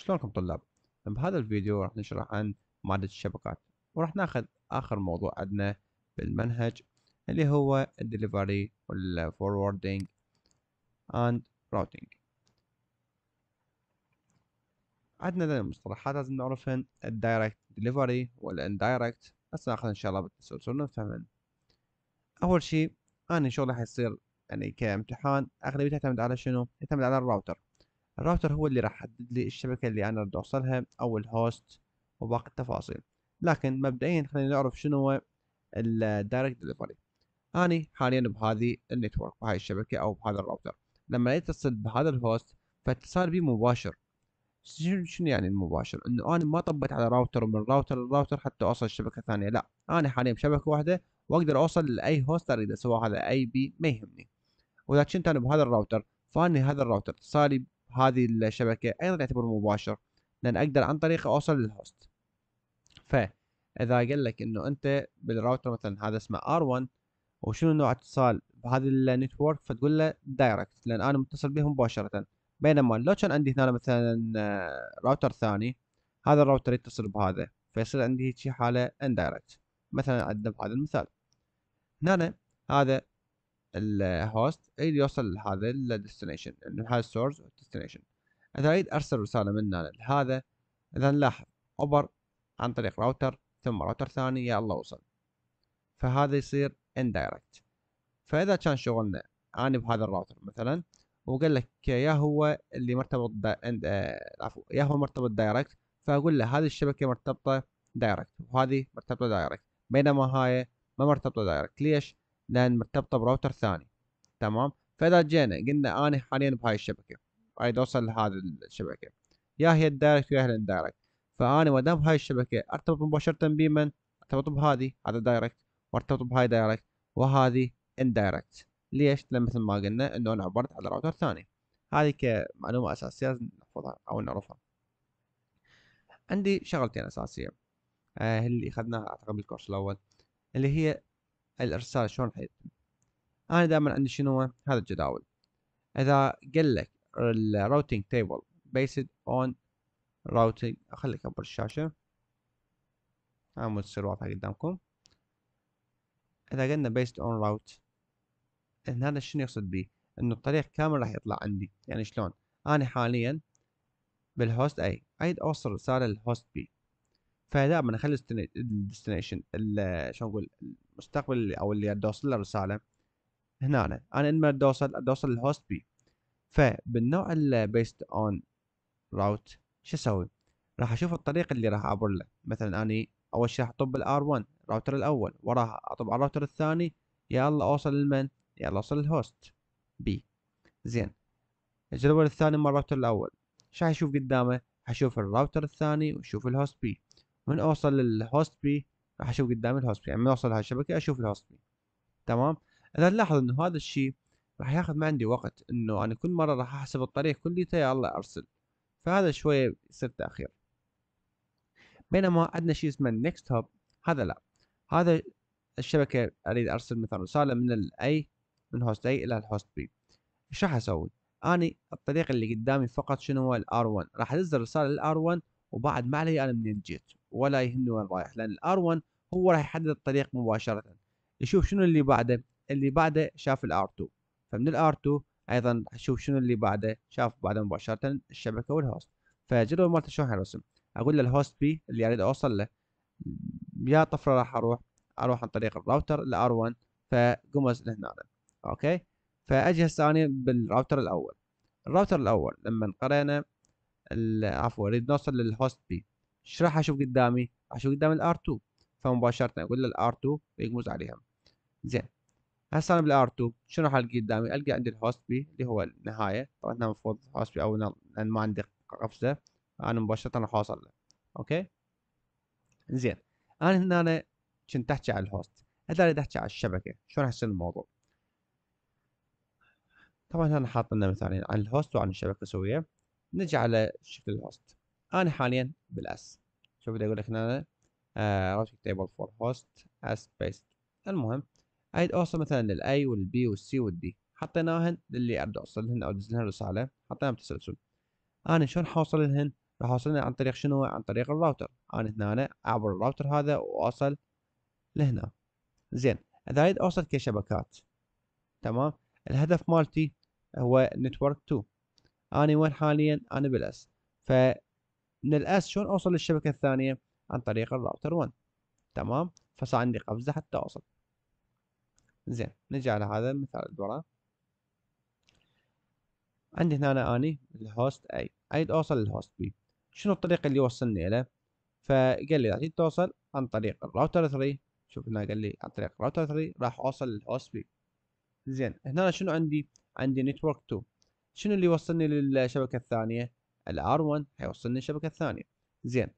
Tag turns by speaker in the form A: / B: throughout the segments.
A: شلونكم طلاب؟ طيب، بهذا الفيديو راح نشرح عن مادة الشبكات وراح ناخذ آخر موضوع عندنا بالمنهج اللي هو الدليفري والفوروردينج اند راوتينج عندنا المصطلحات لازم نعرفهن الدايركت دليفري والاندايركت هسه ناخذ ان شاء الله بالتسلسل نفهمهن اول شيء انا شغلي حيصير يعني كامتحان اغلبيته تعتمد على شنو؟ يعتمد على الراوتر الراوتر هو اللي راح يحدد لي الشبكة اللي أنا بدي أوصلها أو الهوست وباقي التفاصيل لكن مبدئيا خلينا نعرف شنو هو الدايركت ديليفري أني حاليا بهذه النتورك بهاي الشبكة أو بهذا الراوتر لما يتصل بهذا الهوست فاتصال بي مباشر شنو يعني المباشر انه انا ما طبيت على راوتر ومن راوتر لراوتر حتى اوصل الشبكة ثانيه لا انا حاليا بشبكه واحده واقدر اوصل لاي هوست اريده سواء هذا اي بي ما يهمني واذا كنت انا بهذا الراوتر فاني هذا الراوتر اتصالي هذه الشبكة أيضا يعتبر مباشر لأن أقدر عن طريقه أوصل للهوست فإذا قال لك إنه أنت بالراوتر مثلا هذا اسمه R1 وشنو نوع اتصال بهذا النتورك فتقول له دايركت لأن أنا متصل به مباشرة بينما لو كان عندي هنا مثلا آه، راوتر ثاني هذا الراوتر يتصل بهذا فيصير عندي هيك حالة اندايركت مثلا عندنا بهذا المثال هنا هذا الهوست يوصل لهذا الديستنيشن هذا السورس والديستنيشن اذا اريد ارسل رساله من هنا لهذا اذا نلاحظ اوبر عن طريق راوتر ثم راوتر ثاني يا الله وصل فهذا يصير اندايركت فاذا كان شغلنا انا بهذا الراوتر مثلا وقال لك يا هو اللي مرتبط دا... آه، عفوا يا هو مرتبط دايركت فاقول له هذه الشبكه مرتبطه دايركت وهذه مرتبطه دايركت بينما هاي ما مرتبطه دايركت ليش؟ لان مرتبطه براوتر ثاني تمام فاذا جينا قلنا انا حاليا بهاي الشبكه اريد اوصل لهذه الشبكه يا هي الدايركت يا هي الاندايركت فانا ما دام هاي الشبكه ارتبط مباشره بمن ارتبط بهذه هذا دايركت وارتبط بهاي دايركت وهذه اندايركت ليش؟ لان مثل ما قلنا انه انا عبرت على راوتر ثاني هذه كمعلومه اساسيه لازم نحفظها او نعرفها عندي شغلتين اساسيه آه، اللي اخذناها اعتقد بالكورس الاول اللي هي الارسال شلون حيث انا دائما عندي شنو هذا الجداول اذا قال لك الروتينج تيبل بيسد اون routing اخليك اكبر الشاشه عم تصير واضحه قدامكم اذا قلنا بيسد اون روت ان هذا شنو يقصد بيه انه الطريق كامل راح يطلع عندي يعني شلون انا حاليا بالهوست اي اريد اوصل رساله للهوست بي فدائما اخلي الديستنيشن شلون اقول مستقبل او اللي ادوصل له الرساله هنا انا اما ادوصل ادوصل الهوست بي فبالنوع اللي بيست اون راوت شو اسوي؟ راح اشوف الطريق اللي راح اعبر له مثلا اني اول شيء راح اطب الار 1 الراوتر الاول وراح اطب على الراوتر الثاني يلا اوصل لمن؟ يلا اوصل الهوست بي زين الجدول الثاني مال الراوتر الاول شو حيشوف قدامه؟ حشوف الراوتر الثاني وشوف الهوست بي من اوصل للهوست بي راح يعني اشوف قدام الهوست يعني من اوصل هالشبكه اشوف الهوست تمام اذا نلاحظ انه هذا الشيء راح ياخذ ما عندي وقت انه انا كل مره راح احسب الطريق كليته يلا ارسل فهذا شويه يصير تاخير بينما عندنا شيء اسمه نيكست هوب هذا لا هذا الشبكه اريد ارسل مثلا رساله من الاي من هوست اي الى الهوست بي ايش راح اسوي اني الطريق اللي قدامي فقط شنو هو الار 1 راح انزل رساله للار 1 وبعد ما علي انا منين جيت ولا يهمني وين رايح لان الار 1 هو راح يحدد الطريق مباشرة يشوف شنو اللي بعده اللي بعده شاف الار 2 فمن الار 2 ايضا شوف شنو اللي بعده شاف بعده مباشره الشبكه والهوست فالجدول مالته شلون حيرسم اقول له الهوست بي اللي اريد اوصل له يا طفره راح اروح اروح عن طريق الراوتر الار 1 فقمز لهنا اوكي فاجي هسه انا بالراوتر الاول الراوتر الاول لما قرينا عفوا اريد نوصل للهوست بي ايش راح اشوف قدامي؟ اشوف قدامي الار 2 فمباشرة أقول للار 2 يجمز عليها زين هسه انا بالار 2 شنو القي قدامي القى عندي الهوست بي اللي هو النهاية طبعا هنا المفروض هوست بي او لان ما عندي قفزة انا مباشرة راح اوصل له اوكي زين انا هنا أنا كنت احكي على الهوست هذا اللي احكي على الشبكة شلون احسن الموضوع طبعا انا حاط لنا مثالين يعني عن الهوست وعن الشبكة سوية نجي على شكل الهوست انا حاليا بالاس شوف بدي اقول لك هنا راشنج تيبل فور هوست اسبيس المهم اعيد اوصل مثلا للاي والبي والسي والدي حطيناهن للي اريد اوصل لهن او ادزلهن رساله عليه حطيناهم بتسلسل انا شلون حوصل لهن راح اوصل عن طريق شنو عن طريق الراوتر انا هنا أنا اعبر الراوتر هذا واوصل لهنا زين اذا اريد اوصل كشبكات تمام الهدف مالتي هو نتورك 2 انا وين حاليا انا بالاس ف من الاس شلون اوصل للشبكه الثانيه عن طريق الراوتر 1 تمام فصار عندي قفزة حتى أوصل زين نجي على هذا المثال اللي وراه عندي هنا أنا أني الهوست أي أريد أوصل للهوست بي شنو الطريق اللي يوصلني له فقال لي راح توصل عن طريق الراوتر 3 شوف هنا قال لي عن طريق الراوتر 3 راح أوصل للهوست بي زين هنا شنو عندي عندي نتورك 2 شنو اللي يوصلني للشبكة الثانية الار 1 هيوصلني للشبكة الثانية زين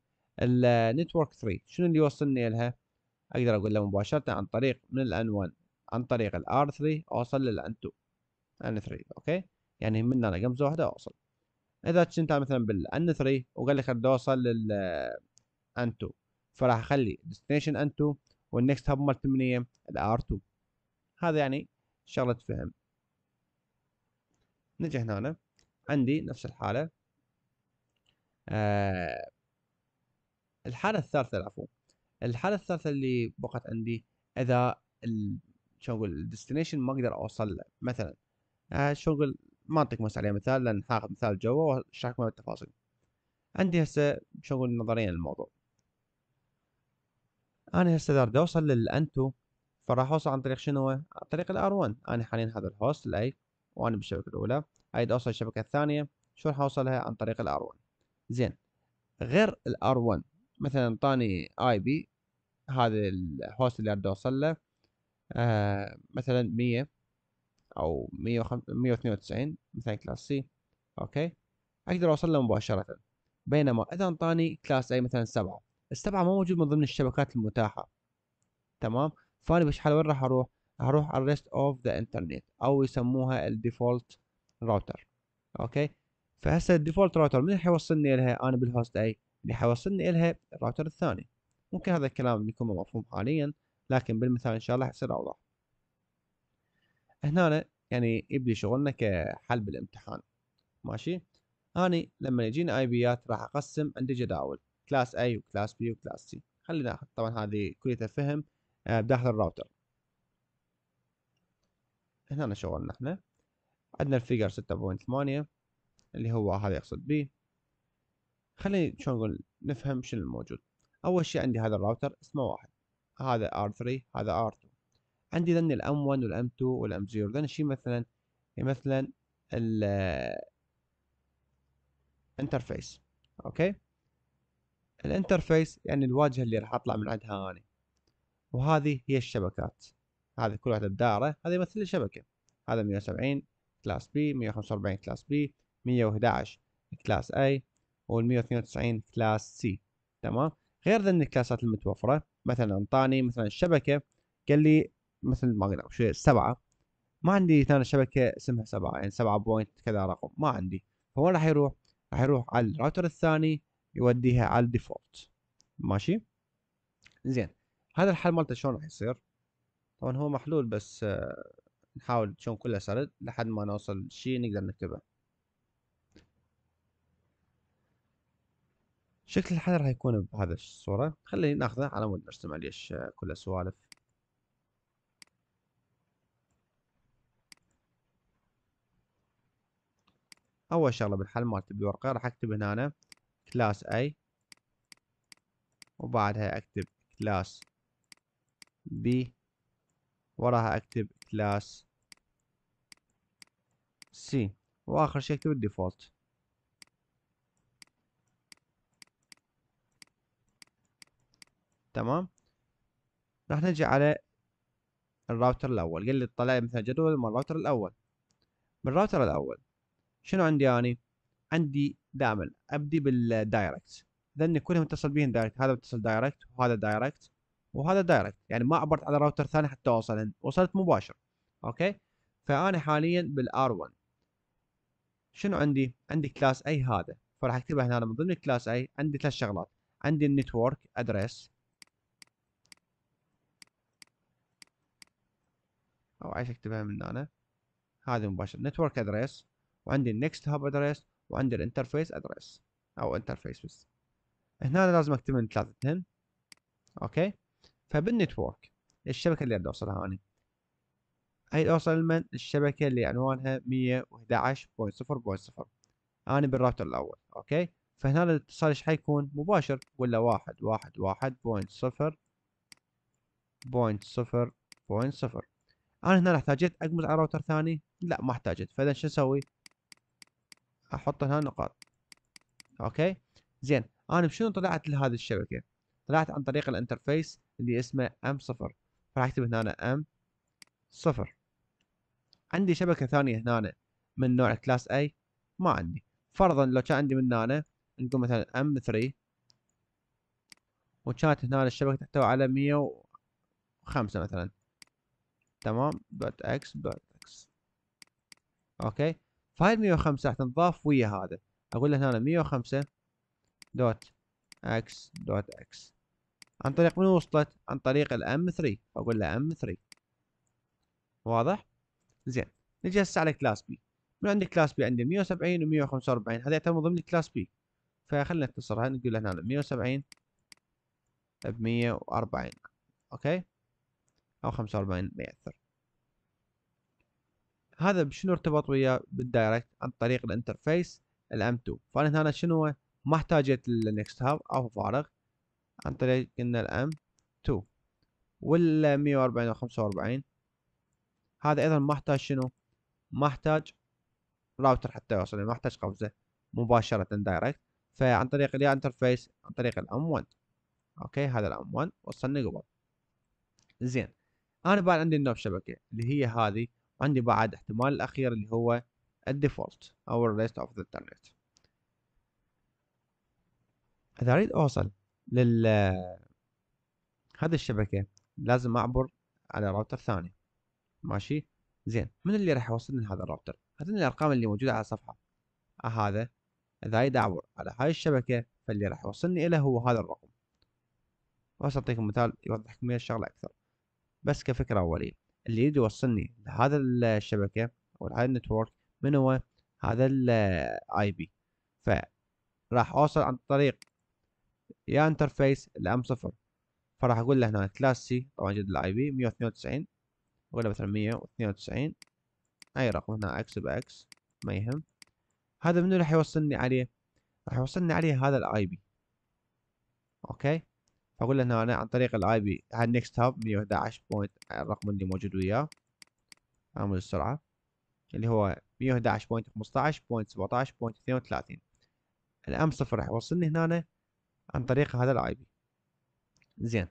A: النتورك 3 شنو اللي يوصلني لها اقدر اقول له مباشره عن طريق من الان 1 عن طريق الار 3 اوصل للان 2 ان 3 اوكي يعني من هنا قمزه واحده اوصل اذا كنت مثلا بالان 3 وقال لي خليني اوصل لل n 2 فراح اخلي ديستنيشن ان 2 والنكست هاب مال 8 الار 2 هذا يعني شغله فهم نجي هنا عندي نفس الحاله آه الحالة الثالثة العفو الحالة الثالثة اللي بقت عندي إذا شو أقول الديستنيشن ما أقدر أوصل له مثلا آه شو أقول ما أعطيك عليه مثال لأن حاخد مثال جوا وأشرح لكم بالتفاصيل عندي هسه شو أقول نظريا للموضوع أنا هسه إذا أريد أوصل للأنتو فراح أوصل عن طريق شنو؟ عن طريق الار 1 أنا حاليا هذا الهوست الأي وأنا بالشبكة الأولى أريد أوصل الشبكة الثانية شو راح أوصلها عن طريق الار 1 زين غير الار 1 مثلا طاني اي بي هذا الهوست اللي اريد اوصل له آه مثلا مية او مية واثنين وتسعين مثلا كلاس سي اوكي اقدر اوصل له مباشرة بينما اذا انطاني كلاس اي مثلا سبعة السبعة ما موجود من ضمن الشبكات المتاحة تمام فانا بشحال وين راح اروح هروح على الريست اوف ذا انترنت او يسموها الديفولت راوتر اوكي فهسه الديفولت راوتر من حيوصلني لها انا بالهوست اي اللي حيوصلني إلها الراوتر الثاني ممكن هذا الكلام يكون مفهوم حاليا لكن بالمثال إن شاء الله حيصير أوضح هنا يعني يبدي شغلنا كحل بالامتحان ماشي أني لما يجيني اي بيات راح اقسم عندي جداول كلاس اي وكلاس بي وكلاس سي خلينا ناخذ طبعا هذه كلية فهم آه، بداخل الراوتر هنا شغلنا احنا عندنا الفيجر 6.8 اللي هو هذا يقصد بي خلينا شو نقول نفهم شنو الموجود اول شيء عندي هذا الراوتر اسمه واحد هذا R3 هذا R2 عندي ذن الام 1 والام 2 والام 0 ذن الشيء مثلا يعني مثلا ال انترفيس اوكي الانترفيس يعني الواجهه اللي راح اطلع من عندها انا وهذه هي الشبكات هذه كل واحده بدائره هذه مثل الشبكه هذا 170 كلاس بي 145 كلاس بي 111 كلاس اي ال 192 كلاس سي تمام غير ذن الكلاسات المتوفره مثلا انطاني مثلا الشبكه قال لي مثل ما قلنا شويه سبعه ما عندي ثاني شبكه اسمها سبعه يعني سبعه بوينت كذا رقم ما عندي فوين راح يروح؟ راح يروح على الراوتر الثاني يوديها على الديفولت ماشي زين هذا الحل مالته شلون راح يصير؟ طبعا هو محلول بس آه، نحاول شلون كله سرد لحد ما نوصل شيء نقدر نكتبه شكل الحل راح يكون بهذا الصورة خليني ناخذه على مود نرسم عليه كل السوالف اول شغله بالحل ما اكتب الورقه راح اكتب هنا أنا كلاس اي وبعدها اكتب كلاس بي وراها اكتب كلاس سي واخر شيء اكتب الديفولت تمام راح نجي على الراوتر الاول قال لي طلع لي مثلا جدول من الراوتر الاول من الراوتر الاول شنو عندي اني عندي دائما ابدي بالدايركت لان كلهم اتصل بهم دايركت هذا متصل دايركت وهذا دايركت وهذا دايركت يعني ما عبرت على راوتر ثاني حتى اوصل وصلت مباشر اوكي فانا حاليا بالار 1 شنو عندي عندي كلاس اي هذا فراح اكتبها هنا من ضمن الكلاس اي عندي ثلاث شغلات عندي النتورك ادرس او عايز اكتبها من هنا هذه مباشرة نتورك ادريس وعندي النكست هاب ادريس وعندي الانترفيس ادريس او انترفيس بس هنا لازم اكتب من ثلاثتهن اوكي فبالنتورك الشبكة اللي بدي اوصلها هاني هي اوصل لمن الشبكة اللي عنوانها 111.0.0 انا بالراوتر الاول اوكي فهنا الاتصال ايش حيكون مباشر ولا واحد واحد واحد بوينت صفر بوينت صفر بوينت صفر انا هنا احتاجت اقمز على راوتر ثاني لا ما احتاجت فاذا شو اسوي احط هنا نقاط اوكي زين انا بشنو طلعت لهذه الشبكه طلعت عن طريق الانترفيس اللي اسمه ام صفر فراح اكتب هنا ام صفر عندي شبكه ثانيه هنا من نوع كلاس اي ما عندي فرضا لو كان عندي من هنا نقول مثلا ام 3 وكانت هنا الشبكه تحتوي على 105 مثلا تمام دوت اكس دوت اكس اوكي فهاي ال 105 راح تنضاف ويا هذا اقول له هنا 105 دوت اكس دوت اكس عن طريق من وصلت عن طريق الام 3 اقول له ام 3 واضح زين نجي هسه على كلاس بي من عندي كلاس بي عندي 170 و 145 هذا يعتبر ضمن كلاس بي فخلينا نختصرها نقول له هنا 170 ب 140 اوكي او 45 ما هذا شنو ارتبط وياه بالدايركت عن طريق الانترفيس الام 2 فانا هنا شنو ما احتاجت النكست هاب او فارغ عن طريق قلنا الام 2 وال 140 و 45 هذا ايضا ما احتاج شنو ما احتاج راوتر حتى يوصل يعني ما احتاج قفزه مباشره دايركت فعن طريق اليا انترفيس عن طريق الام 1 اوكي هذا الام 1 وصلني قبل زين انا بعد عندي النوب شبكه اللي هي هذه وعندي بعد احتمال الاخير اللي هو الديفولت او الريست اوف ذا انترنت اذا اريد اوصل لل هذه الشبكه لازم اعبر على راوتر ثاني ماشي زين من اللي راح يوصلني لهذا الراوتر هذين الارقام اللي موجوده على الصفحه آه، هذا اذا اريد اعبر على هاي الشبكه فاللي راح يوصلني اليه هو هذا الرقم بس اعطيكم مثال يوضح لكم الشغله اكثر بس كفكره اوليه اللي يريد يوصلني لهذا الشبكه او لهذا النتورك من هو هذا الاي آه، بي فراح اوصل عن طريق يا انترفيس الام صفر فراح اقول له هنا كلاس سي طبعا جد الاي بي 192 اقول له مثلا 192 اي رقم هنا اكس باكس ما يهم هذا منو راح يوصلني عليه راح يوصلني عليه هذا الاي بي اوكي اقول له هنا عن طريق الاي بي هالنكست هاب 111 بوينت الرقم اللي موجود وياه اعمل السرعه اللي هو 111.15.17.32 الام صفر راح يوصلني هنا عن طريق هذا الاي بي زين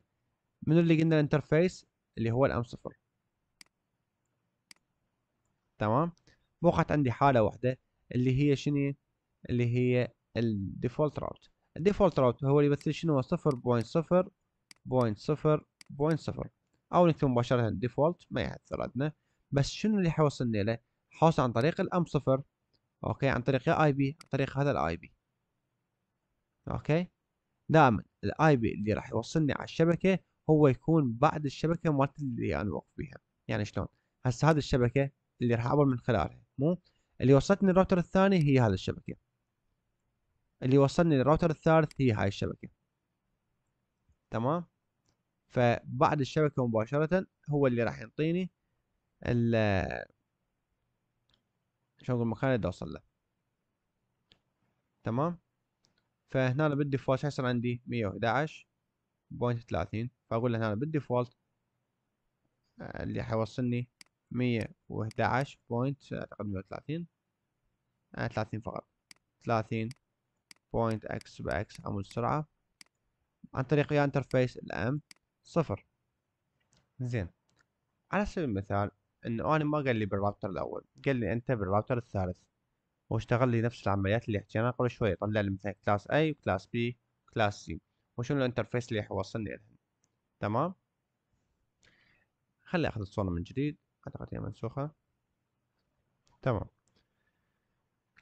A: من اللي قلنا الانترفيس اللي هو الام صفر تمام وقعت عندي حاله واحده اللي هي شنو اللي هي الديفولت راوت الديفولت راوت هو اللي يمثل شنو صفر بوينت صفر بوينت صفر بوينت صفر او نكتب مباشرة ديفولت ما يعثر عندنا بس شنو اللي حوصلني له حوصل عن طريق الام صفر اوكي عن طريق اي بي عن طريق هذا الاي بي اوكي دائما الاي بي اللي راح يوصلني على الشبكه هو يكون بعد الشبكه مالت اللي انا واقف بيها يعني شلون هسه هذه الشبكه اللي راح اعبر من خلالها مو اللي وصلتني الراوتر الثاني هي هذه الشبكه اللي يوصلني للراوتر الثالث هي هاي الشبكة تمام فبعد الشبكة مباشرة هو اللي راح يعطيني ال شو اقول المكان اللي اوصل له تمام فهنا بالديفولت حيصير عندي مية ثلاثين فاقول له هنا بالديفولت آه، اللي حيوصلني مية 30 اعتقد مية وثلاثين ثلاثين فقط ثلاثين بوينت اكس باكس عمود السرعة عن طريق يا انترفيس الام صفر زين على سبيل المثال انه انا ما قال لي بالراوتر الاول قال لي انت بالراوتر الثالث واشتغل لي نفس العمليات اللي حكينا قبل شوي طلع لي مثلا كلاس اي وكلاس بي وكلاس سي وشنو الانترفيس اللي حوصلني لهم تمام خلي اخذ الصورة من جديد اعتقد هي منسوخة تمام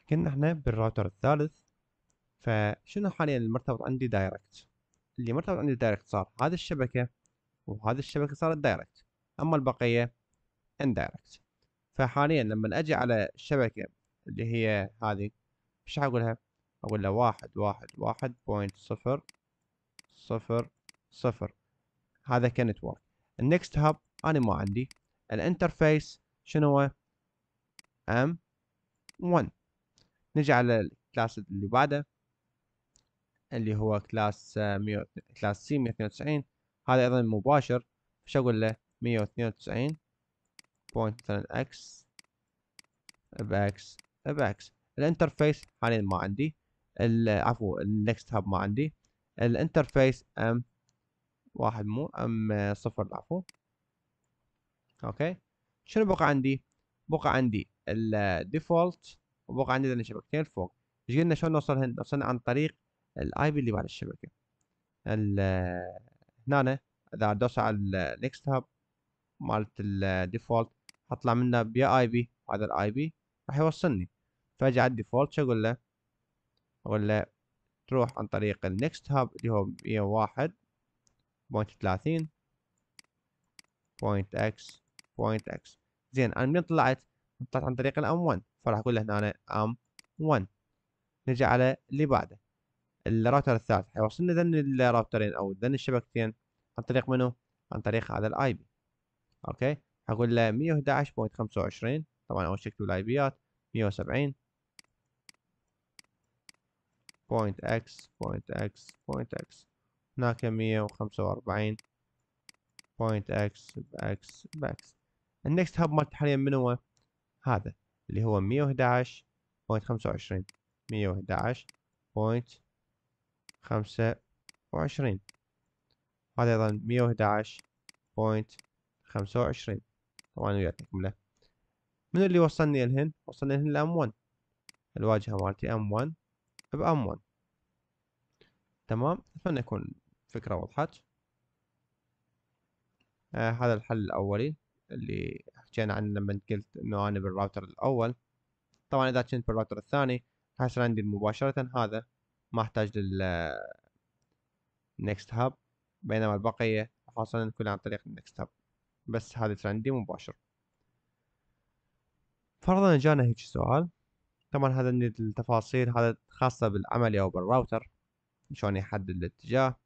A: كنا احنا بالراوتر الثالث فشنو حاليا المرتبط عندي دايركت اللي مرتبط عندي دايركت صار هذه الشبكه وهذه الشبكه صارت دايركت اما البقيه اندايركت فحاليا لما اجي على الشبكه اللي هي هذه ايش اقولها اقول له واحد واحد واحد بوينت صفر صفر صفر هذا كنتورك النكست هاب انا ما عندي الانترفيس شنو هو ام 1 نجي على الكلاس اللي بعده اللي هو كلاس آه، ميو... كلاس سي 192 هذا ايضا مباشر ايش اقول له 192 بوينت مثلا اكس باكس باكس الانترفيس حاليا ما عندي عفوا النكست هاب ما عندي الانترفيس ام واحد مو ام صفر عفوا اوكي شنو بقى عندي بقى عندي الديفولت وبقى عندي شبكتين فوق ايش قلنا شلون نوصلهن نوصل عن طريق الاي بي اللي بعد الشبكه هنا اذا ادوس على النكست هاب مالت الديفولت هطلع منه بيا اي بي هذا الاي بي راح يوصلني فاجي على الديفولت شو اقول له اقول له تروح عن طريق النكست هاب اللي هو 101 بوينت 30 بوينت اكس بوينت اكس زين انا من طلعت؟ طلعت عن طريق الام 1 فراح اقول له هنا ام 1 نجي على اللي بعده الراوتر الثالث حيوصلني يعني ذن الراوترين او ذن الشبكتين عن طريق منو؟ عن طريق هذا الاي بي اوكي هقول له 111.25 طبعا اول شيء اكتب الاي بيات 170 بوينت اكس بوينت اكس بوينت اكس هناك 145 بوينت اكس باكس باكس النكست هاب مالت حاليا من هو هذا اللي هو 111.25 111.25 خمسة وعشرين هذا أيضا مية وحداش بوينت خمسة وعشرين طبعا وياك له من اللي وصلني الهن وصلني الهن لأم ون الواجهة مالتي أم ون بأم ون تمام أتمنى يكون الفكرة وضحت آه هذا الحل الأولي اللي حكينا عنه لما قلت إنه أنا بالراوتر الأول طبعا إذا كنت بالراوتر الثاني حيصير عندي مباشرة هذا ما احتاج لل نكست هاب بينما البقية حصلنا كلها عن طريق النكست هاب بس هذا ترندي عندي مباشر فرضا جانا هيك سؤال طبعا هذا التفاصيل هذا خاصة بالعملية أو بالراوتر شلون يحدد الاتجاه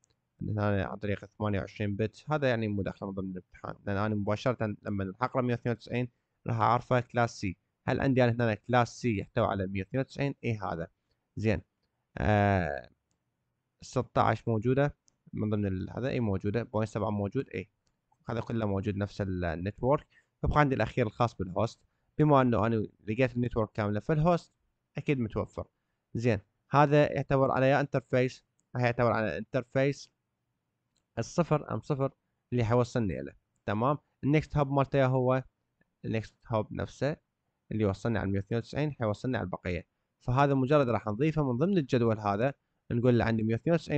A: هنا عن طريق 28 بت هذا يعني مو من ضمن الامتحان لأن أنا مباشرة لما الحقرة 192 راح أعرفه كلاس سي هل عندي أنا يعني هنا كلاس سي يحتوي على 192 إي هذا زين 16 آه، موجودة من ضمن هذا اي موجودة بوينت 7 موجود اي هذا كله موجود نفس النتورك يبقى عندي الأخير الخاص بالهوست بما أنه أنا لقيت النتورك كاملة فالهوست أكيد متوفر زين هذا يعتبر على يا انترفيس راح يعتبر على انترفيس الصفر ام صفر اللي حيوصلني له تمام النكست هاب مالته هو النكست هاب نفسه اللي وصلني على 192 حيوصلني على البقيه فهذا مجرد راح نضيفه من ضمن الجدول هذا نقول عندي 192.16.7.14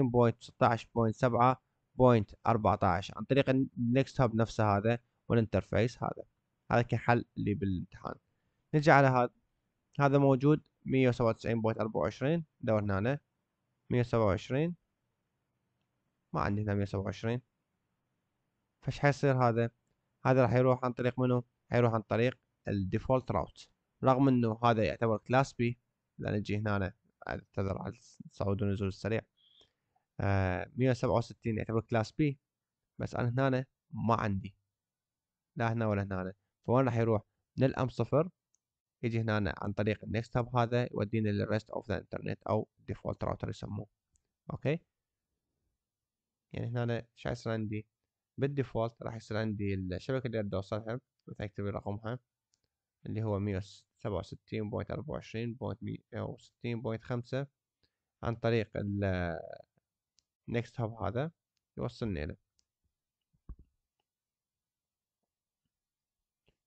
A: عن طريق النكست هاب نفسه هذا والانترفيس هذا هذا كحل اللي بالامتحان نجي على هذا هذا موجود 197.24 دورنا هنا 127 ما عندي هنا 127 فش حيصير هذا هذا راح يروح عن طريق منو حيروح عن طريق الديفولت راوت رغم انه هذا يعتبر كلاس بي لان تجي هنا اعتذر على الصعود والنزول السريع آه 167 يعتبر كلاس بي بس انا هنا ما عندي لا هنا ولا هنا فوين راح يروح من الام صفر يجي هنا عن طريق النكست هاب هذا يودينا للريست اوف ذا انترنت او ديفولت راوتر يسموه اوكي يعني هنا شو يصير عندي بالديفولت راح يصير عندي الشبكه اللي بدي اوصلها مثلا اكتب رقمها اللي هو 167.24.160.5 عن طريق ال next hub هذا يوصلني له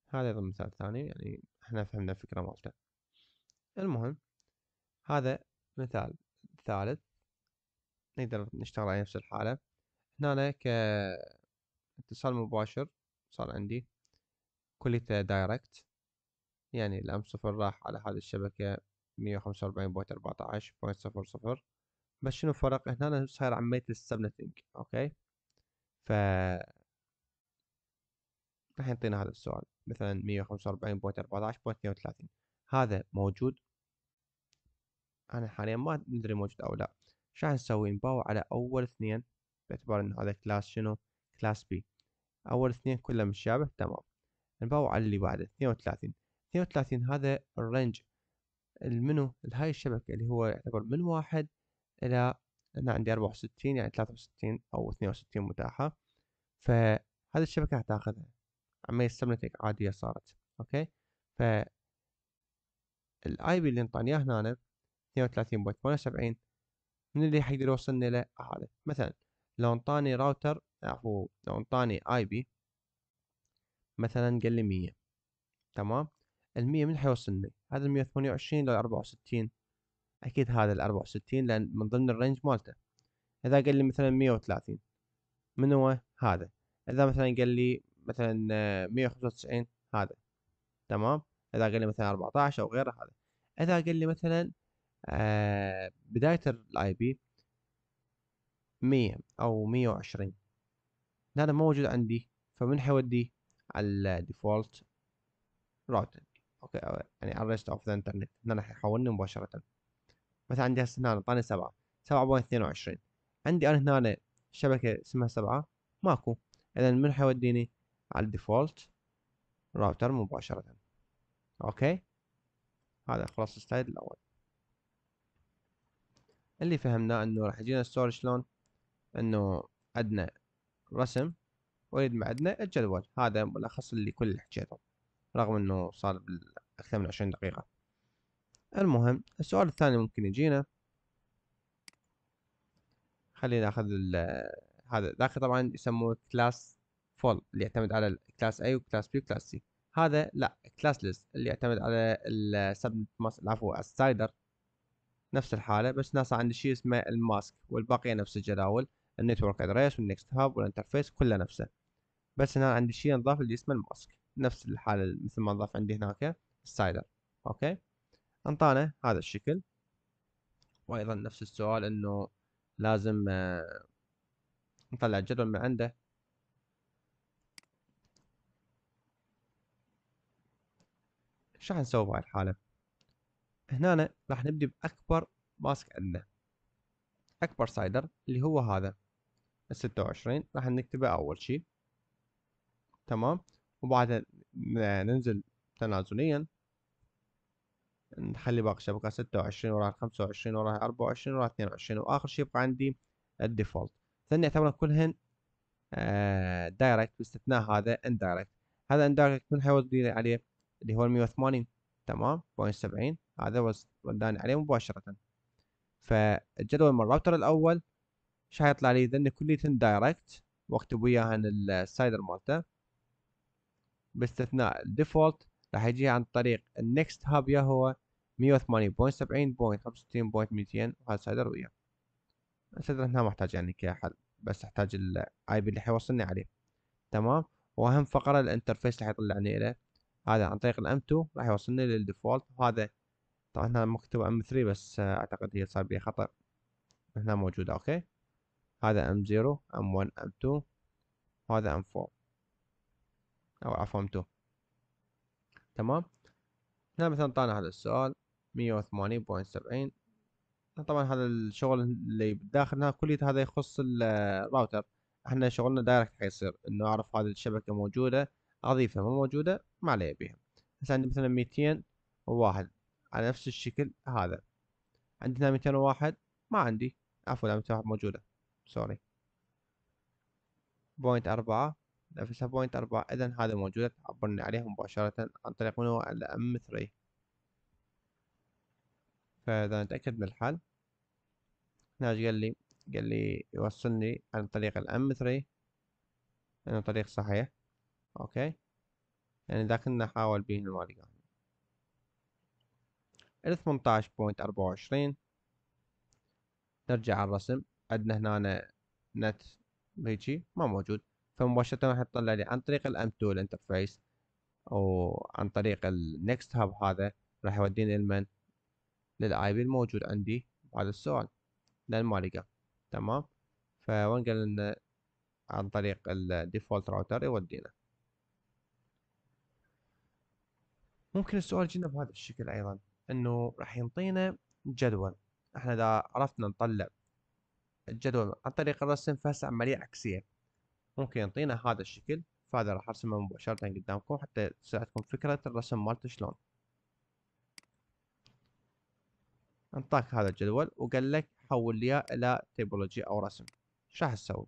A: هذا ايضا مثال ثاني يعني احنا فهمنا الفكرة مالته المهم هذا مثال ثالث نقدر نشتغل على نفس الحالة هنا كاتصال مباشر صار عندي كليته دايركت يعني الام صفر راح على هذه الشبكة مية وخمسة وأربعين بوينت أربعة عشر بوينت صفر صفر بس شنو الفرق هنا صاير عملية السبنتنج اوكي ف راح يعطينا هذا السؤال مثلا مية وخمسة وأربعين بوينت أربعة عشر بوينت اثنين وثلاثين هذا موجود أنا حاليا ما ندري موجود أو لا شو راح نسوي نباوع على أول اثنين باعتبار إنه هذا كلاس شنو كلاس بي أول اثنين كلها متشابه تمام نباوع على اللي بعده اثنين وثلاثين 32 هذا الرينج المنو هاي الشبكة اللي هو يعتبر من واحد إلى أنا عندي 64 يعني 63 أو 62 متاحة فهذه الشبكة راح تاخذها عملية سبنتنج عادية صارت أوكي ف الاي بي اللي انطاني اياه هنا 32.78 من اللي حيقدر يوصلني له هذا مثلا لو انطاني راوتر عفوا لو انطاني اي بي مثلا قال لي 100 تمام المية من حيوصل هذا المية وثمانية وعشرين للأربعة وستين أكيد هذا الأربعة وستين لأن من ضمن الرينج مالته إذا قال لي مثلا مية وثلاثين من هو هذا إذا مثلا قال لي مثلا آه، مية وخمسة وتسعين هذا تمام إذا قال لي مثلا أربعة عشر أو غيره هذا إذا قال لي مثلا آه، بداية الاي بي مية أو مية وعشرين هذا موجود عندي فمن حيوديه على الديفولت راوتر اوكي يعني الريست اوف ذا انترنت ان انا حيحولني مباشره مثلا عندي هسه هنا اعطاني سبعة سبعة بوينت اثنين وعشرين عندي انا هنا شبكة اسمها سبعة ماكو اذا من حيوديني على الديفولت راوتر مباشرة اوكي هذا خلاص السلايد الاول اللي فهمناه انه راح يجينا السؤال شلون انه عندنا رسم ويريد عندنا الجدول هذا ملخص لكل اللي حكيته رغم انه صار اكثر من 20 دقيقة المهم السؤال الثاني ممكن يجينا خلينا ناخذ هذا داخل طبعا يسموه كلاس فول اللي يعتمد على كلاس اي وكلاس بي وكلاس سي هذا لا كلاس ليست اللي يعتمد على السب ماسك عفوا السايدر نفس الحالة بس ناس عندي شيء اسمه الماسك والباقي نفس الجداول النتورك ادريس والنكست هاب والانترفيس كله نفسه بس هنا عندي شيء نضاف اللي اسمه الماسك نفس الحاله مثل ما نضاف عندي هناك السايلر اوكي انطانا هذا الشكل وايضا نفس السؤال انه لازم آه، نطلع الجدول من عنده شو راح نسوي بهاي الحاله هنا راح نبدي باكبر ماسك عندنا اكبر سايدر اللي هو هذا الستة وعشرين راح نكتبه اول شيء تمام وبعدها ننزل تنازليا نخلي باقي الشبكة ستة وعشرين وراها خمسة وعشرين وراها أربعة وعشرين وراها اثنين وعشرين وآخر شيء يبقى عندي الديفولت ثاني اعتبرها كلهن دايركت آه، باستثناء هذا اندايركت هذا اندايركت من حيوز عليه اللي هو المية وثمانين تمام بوين سبعين هذا وداني عليه مباشرة فالجدول من الراوتر الأول شو حيطلع لي ذن كليتهن دايركت واكتب وياهن السايدر مالته باستثناء الديفولت راح يجي عن طريق النكست هاب يا هو 180.70.65.200 وهذا سايدر وياه السايدر هنا ما احتاج يعني كحل بس احتاج الاي بي اللي حيوصلني عليه تمام واهم فقرة الانترفيس اللي حيطلعني له هذا عن طريق الام 2 راح يوصلني للديفولت وهذا طبعا هنا مكتوب ام 3 بس اعتقد هي صار بيها خطأ هنا موجودة اوكي هذا ام 0 ام 1 ام 2 وهذا ام 4 أو عفوا تو تمام هنا مثلا طالع هذا السؤال مية وثمانين بوينت سبعين طبعا هذا الشغل اللي داخلنا كلية هذا يخص الراوتر احنا شغلنا دايركت حيصير انه اعرف هذه الشبكة موجودة اضيفها مو موجودة ما علي بيها بس عندي مثلا ميتين وواحد على نفس الشكل هذا عندنا ميتين وواحد ما عندي عفوا ميتين وواحد موجودة سوري بوينت أربعة 0.4 إذا هذا موجودة عبرنا عليها مباشرة عن طريق منو هو الأم 3 فإذا نتأكد من الحل هنا قال لي قال لي يوصلني عن طريق الأم 3 إنه طريق صحيح أوكي يعني كنا نحاول به ما لقاه الثمنتاش بوينت أربعة وعشرين نرجع على الرسم عندنا هنا نت هيجي ما موجود فمباشرة راح تطلع لي عن طريق الام 2 الانترفيس او عن طريق النكست هاب هذا راح يوديني لمن للاي بي الموجود عندي بهذا السؤال للمالقة تمام فونقل ان عن طريق الديفولت راوتر يودينا ممكن السؤال يجينا بهذا الشكل ايضا انه راح ينطينا جدول احنا اذا عرفنا نطلع الجدول عن طريق الرسم فهسه عملية عكسية ممكن يعطينا هذا الشكل فهذا راح ارسمه مباشرة قدامكم حتى تساعدكم فكرة الرسم مالته شلون انطاك هذا الجدول وقال لك حول لي الى تيبولوجي او رسم شو راح تسوي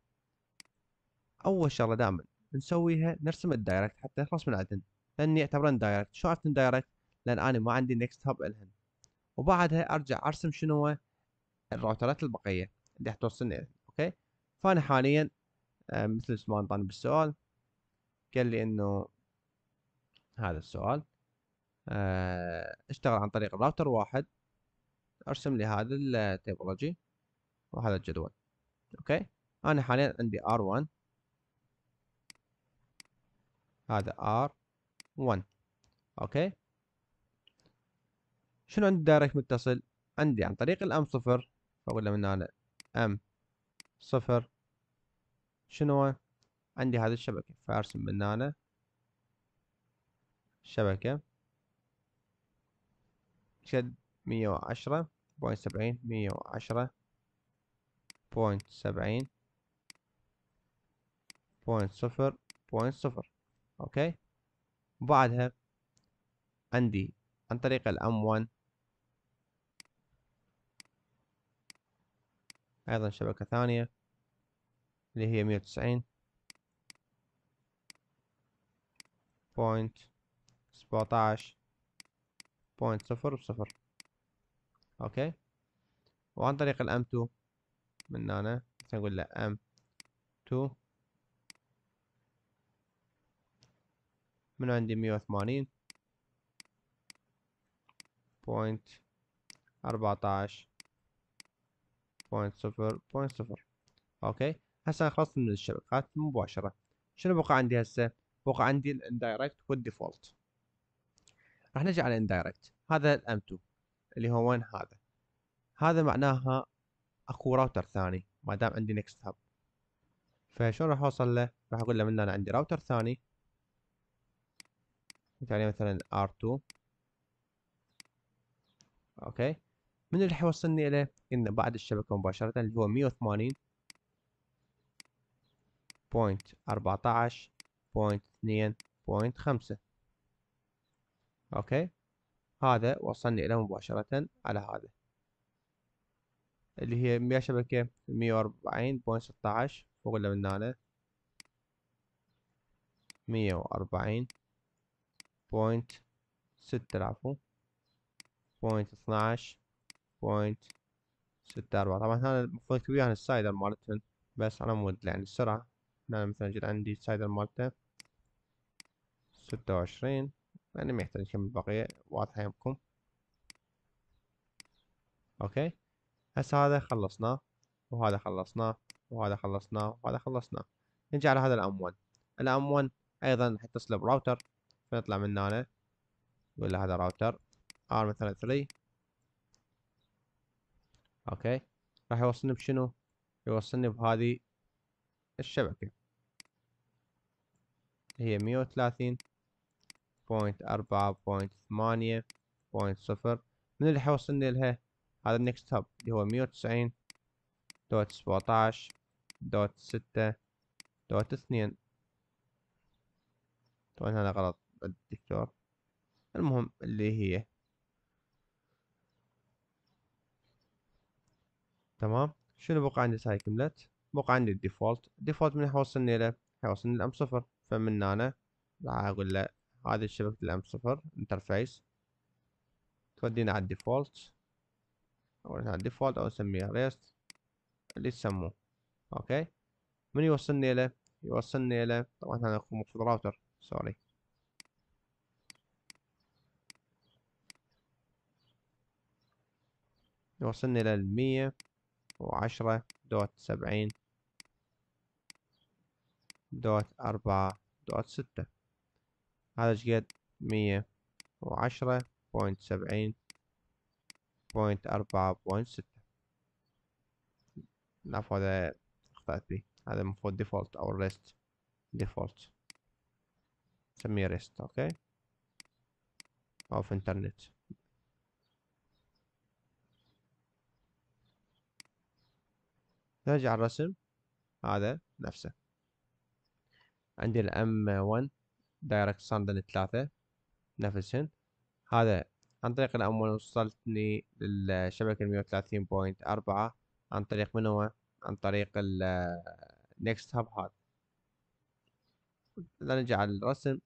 A: اول شغله دائما نسويها نرسم الدايركت حتى نخلص من عندهن لان يعتبرن دايركت شو عرفت دايركت لان انا ما عندي نكست هاب الهن وبعدها ارجع ارسم شنو الراوترات البقيه اللي حتوصلني توصلني اوكي فانا حاليا آه، مثل ما انطاني بالسؤال قال لي انه هذا السؤال آه، اشتغل عن طريق راوتر واحد ارسم لي هذا التيبولوجي وهذا الجدول اوكي انا حاليا عندي R1 هذا R1 اوكي شنو عندي دايركت متصل عندي عن طريق الام صفر فاقول له من هنا ام صفر شنو عندي هذه الشبكة فأرسم من هنا شبكة شد مية وعشرة بوينت سبعين مية وعشرة بوينت سبعين بوينت صفر بوينت صفر أوكي وبعدها عندي عن طريق الأم ون أيضا شبكة ثانية اللي هي مية وتسعين بوينت سبعتاش بوينت صفر بصفر اوكي وعن طريق الام تو من هنا نقول له ام تو من عندي مية وثمانين بوينت أربعتاش بوينت صفر بوينت صفر اوكي هسه خلصت من الشبكات مباشرة شنو بقى عندي هسه بقى عندي الاندايركت والديفولت راح نجي على الاندايركت هذا الام 2 اللي هو وين هذا هذا معناها اكو راوتر ثاني ما دام عندي نكست هاب فشلون راح اوصل له راح اقول له من انا عندي راوتر ثاني يعني مثلا R2 اوكي من اللي حيوصلني اليه انه بعد الشبكه مباشره اللي هو 180 بوينت أربعتاعش بوينت اثنين بوينت خمسة أوكي هذا وصلني إلى مباشرة على هذا اللي هي مية شبكة مية وأربعين بوينت ستاعش فوق اللي من هنا مية وأربعين بوينت ستة عفوا بوينت اثناعش بوينت ستة أربعة طبعا هذا المفروض كبير عن السايدر مالتهم بس على مود يعني السرعة انا مثلا جيت عندي سايدر مالته ستة وعشرين يعني ما يحتاج كم البقية واضحة يمكم اوكي هسه هذا خلصناه وهذا خلصناه وهذا خلصناه وهذا خلصناه نجي على هذا الام 1 الام 1 ايضا حتصل براوتر فنطلع من هنا يقول هذا راوتر ار مثلا 3 اوكي راح يوصلني بشنو يوصلني بهذه الشبكة هي مية وثلاثين بوينت أربعة بوينت ثمانية بوينت صفر من اللي حوصلني لها هذا النكست هاب اللي هو مية وتسعين دوت سبعتاش دوت ستة دوت اثنين طبعا هذا غلط الدكتور المهم اللي هي تمام شنو بقى عندي هاي بقى عندي الديفولت الديفولت من حوصلني له حوصلني الام صفر فمن هنا راح اقول له هذه شبكة الام صفر انترفيس تودينا على الديفولت او على الديفولت او نسميها ريست اللي تسموه اوكي من يوصلني له يوصلني له طبعا هذا المفروض راوتر سوري يوصلني إلى المية وعشرة دوت سبعين دوت أربعة نقاط ستة هذا شقد مية وعشرة بوينت سبعين بوينت أربعة بوينت ستة العفو هذا اخطأت بيه هذا المفروض ديفولت أو ريست ديفولت نسميه ريست أوكي أو في إنترنت نرجع الرسم هذا نفسه عندي الام 1 دايركت صندل ثلاثة نفسهن هذا عن طريق الام 1 وصلتني للشبكة 130.4 وثلاثين بوينت أربعة عن طريق من هو عن طريق النكست هاب هذا نرجع على الرسم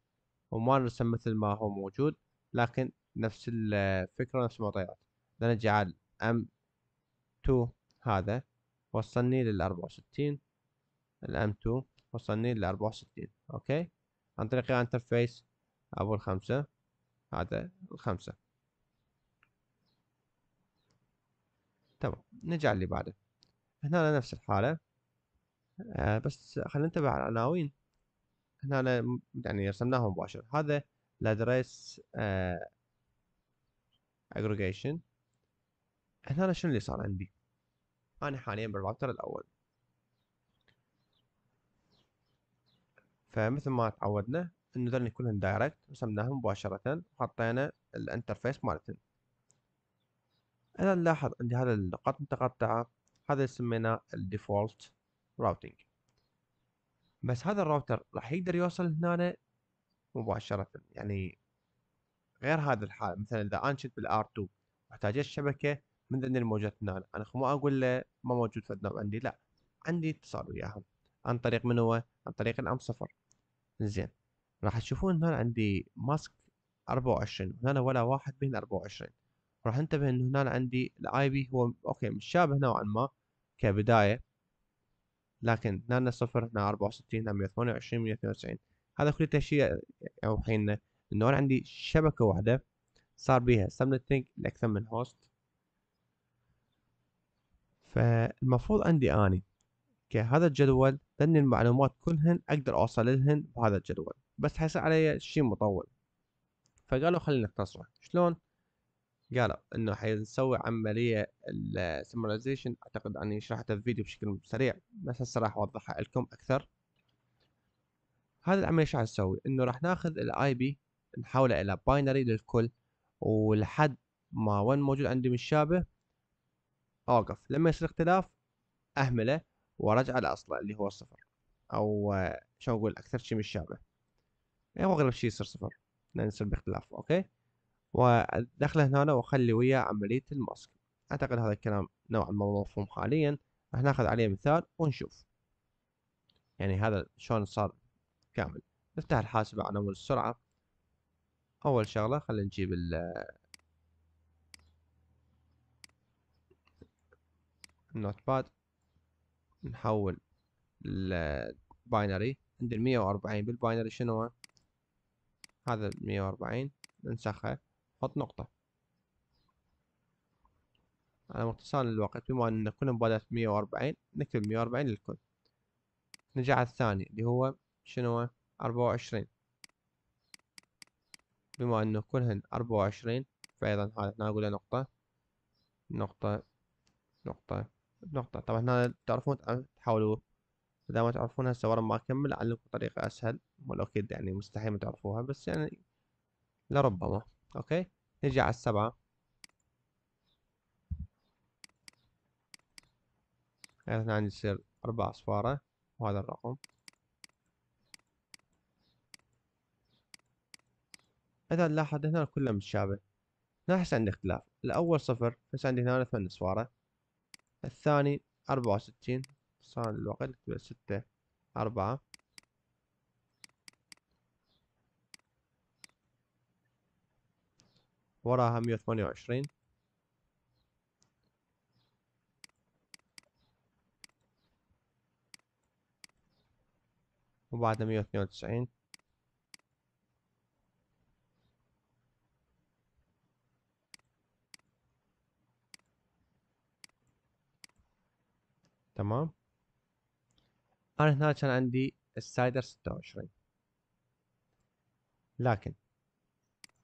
A: وما نرسم مثل ما هو موجود لكن نفس الفكرة ونفس المعطيات نرجع على ام 2 هذا وصلني لل 64 الام 2 وصلني ل 64 اوكي عن طريق انترفيس ابو الخمسة هذا الخمسة تمام نرجع اللي بعده هنا نفس الحالة آه بس خلينا ننتبه على العناوين هنا يعني رسمناها مباشر هذا الادريس آه aggregation هنا شنو اللي صار عندي انا حاليا بالراوتر الاول فمثل ما تعودنا انه ذولن كلهن دايركت رسمناهم مباشره وحطينا الانترفيس مالتهم انا نلاحظ عندي هذا النقاط متقطعه هذا سميناه الديفولت راوتينج بس هذا الراوتر راح يقدر يوصل هنا مباشره يعني غير هذا الحال مثلا اذا انا كنت بالار 2 محتاج الشبكه من ضمن الموجات هنا انا ما اقول له ما موجود فدنام عندي لا عندي اتصال وياهم عن طريق من هو عن طريق الام صفر زين راح تشوفون هنا عندي ماسك 24 هنا ولا واحد بين 24 راح انتبه انه هنا عندي الاي بي هو اوكي متشابه نوعا ما كبدايه لكن هنا صفر هنا 64 هنا 128 192 هذا كل شيء يوحي لنا انه انا عندي شبكه واحده صار بيها سبنتنج لاكثر من هوست فالمفروض عندي اني كهذا الجدول لأن المعلومات كلهن أقدر أوصل لهن بهذا الجدول بس حيصير علي شي مطول فقالوا خلينا نختصر شلون؟ قالوا إنه حنسوي عملية السمرايزيشن أعتقد أني شرحتها في فيديو بشكل سريع بس هسه راح أوضحها لكم أكثر هذه العملية شو حنسوي؟ إنه راح ناخذ الاي بي نحوله إلى باينري للكل ولحد ما وين موجود عندي مشابه أوقف لما يصير اختلاف أهمله ورجع لاصله اللي هو الصفر او آه، شو اقول اكثر شيء شابه يعني أغلب شيء يصير صفر لان يصير باختلاف اوكي وادخله هنا واخلي وياه عمليه الماسك اعتقد هذا الكلام نوعا ما مفهوم حاليا راح ناخذ عليه مثال ونشوف يعني هذا شلون صار كامل نفتح الحاسبة على مود السرعة أول شغلة خلينا نجيب ال آه، النوت باد نحول الباينري عند المية وأربعين بالباينري شنو هذا المية وأربعين ننسخه نحط نقطة على مقتصان الوقت بما أن كل مبادرات مية وأربعين نكتب مية وأربعين للكل نرجع على الثاني اللي هو شنو أربعة وعشرين بما أنه كلهن أربعة وعشرين فأيضا هذا هنا نقول نقطة نقطة نقطة بنقطة طبعا هنا تعرفون تحاولوا إذا ما تعرفونها سواء ما أكمل أعلمكم طريقة أسهل ولو أكيد يعني مستحيل ما تعرفوها بس يعني لربما أوكي نجي على السبعة يعني هنا عندي يصير أربع أصفارة وهذا الرقم إذا نلاحظ هنا كله متشابه هنا أحس عندي اختلاف الأول صفر بس عندي هنا ثمان أصفارة الثاني أربعة وستين صار الوقت نكتب ستة أربعة وراها مية وثمانية وعشرين وبعدها مية واثنين وتسعين تمام انا هنا كان عندي السايدر 26 لكن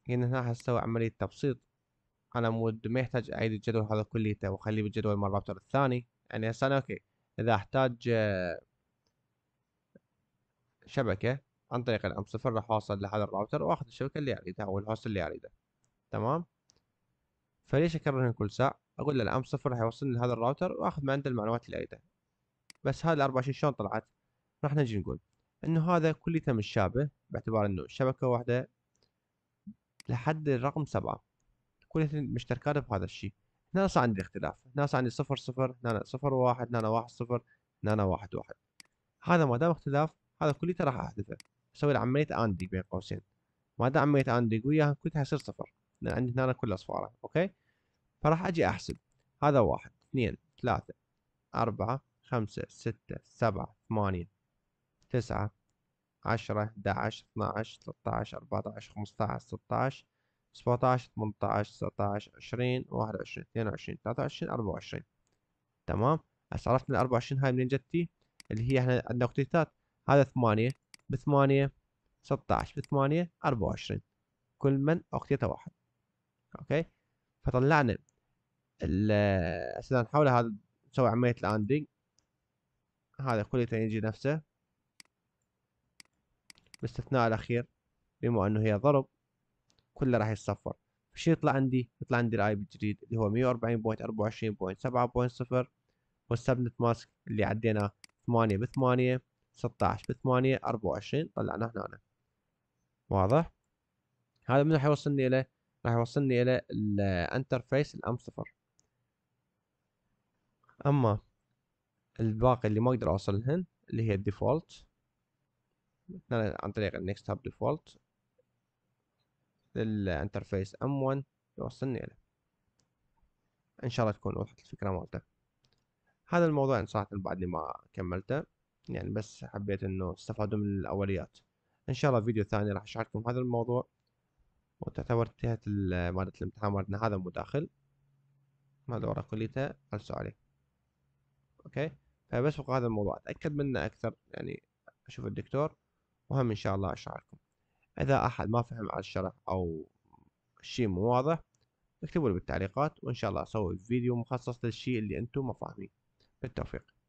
A: يعني هنا حسوي عملية تبسيط انا مود ما يحتاج اعيد الجدول هذا كليته واخليه بالجدول مال الرابتر الثاني يعني هسه انا اوكي اذا احتاج آه، شبكة عن طريق الام صفر راح اوصل لهذا الراوتر واخذ الشبكة اللي اريدها او الهوست اللي اريده تمام فليش اكرر هنا كل ساعة اقول له الام صفر راح يوصلني لهذا الراوتر واخذ من عنده المعلومات اللي اريدها بس هذا 24 شلون طلعت راح نجي نقول انه هذا كليته متشابه باعتبار انه شبكة واحدة لحد الرقم سبعة كليتهم مشتركات بهذا الشيء هنا صار عندي اختلاف هنا صار عندي صفر صفر هنا صفر واحد هنا واحد صفر هنا واحد واحد هذا ما دام اختلاف هذا كليته راح احذفه اسوي له عملية اندي بين قوسين ما دام عملية اندي وياها كليتها حيصير صفر عندي هنا كل اصفاره اوكي فراح اجي احسب هذا واحد اثنين ثلاثة أربعة خمسة ستة سبعة ثمانية تسعة عشرة أحد عشر اثنا عشر ثلاثة عشر أربعة عشر خمسة عشر ستة عشر سبعة عشر ثمانية عشر تسعة عشر عشرين واحد وعشرين اثنين وعشرين ثلاثة وعشرين أربعة وعشرين تمام هسه عرفنا الأربعة وعشرين هاي منين جتي اللي هي احنا عندنا اوكتيتات هذا ثمانية بثمانية ستة عشر بثمانية أربعة وعشرين كل من أكتيته واحد اوكي فطلعنا عشان آه، نحاول هذا نسوي عملية لاندنج هذا كله يجي نفسه باستثناء الأخير بما أنه هي ضرب كله راح يتصفر فشي يطلع عندي؟ يطلع عندي الاي بي الجديد اللي هو 140.24.7.0 والسبنت ماسك اللي عديناه ب 8 16 ب 8 24 طلعناه هنا واضح؟ هذا من راح يوصلني إلى راح يوصلني الى الانترفيس الام صفر اما الباقي اللي ما اقدر اوصل لهن اللي هي الديفولت عن طريق النكست هاب ديفولت للانترفيس ام 1 يوصلني الى ان شاء الله تكون وضحت الفكره مالته هذا الموضوع ان صراحه بعدني ما كملته يعني بس حبيت انه استفادوا من الاوليات ان شاء الله فيديو ثاني راح اشرح لكم هذا الموضوع وتعتبر انتهاء مادة الامتحان مالتنا هذا مو داخل هذا ورقة كليته خلصوا عليه اوكي فبس فوق هذا الموضوع اتاكد منه اكثر يعني اشوف الدكتور وهم ان شاء الله اشرح لكم اذا احد ما فهم على الشرح او الشيء مو واضح اكتبوا لي بالتعليقات وان شاء الله اسوي فيديو مخصص للشيء اللي انتم ما فاهمين بالتوفيق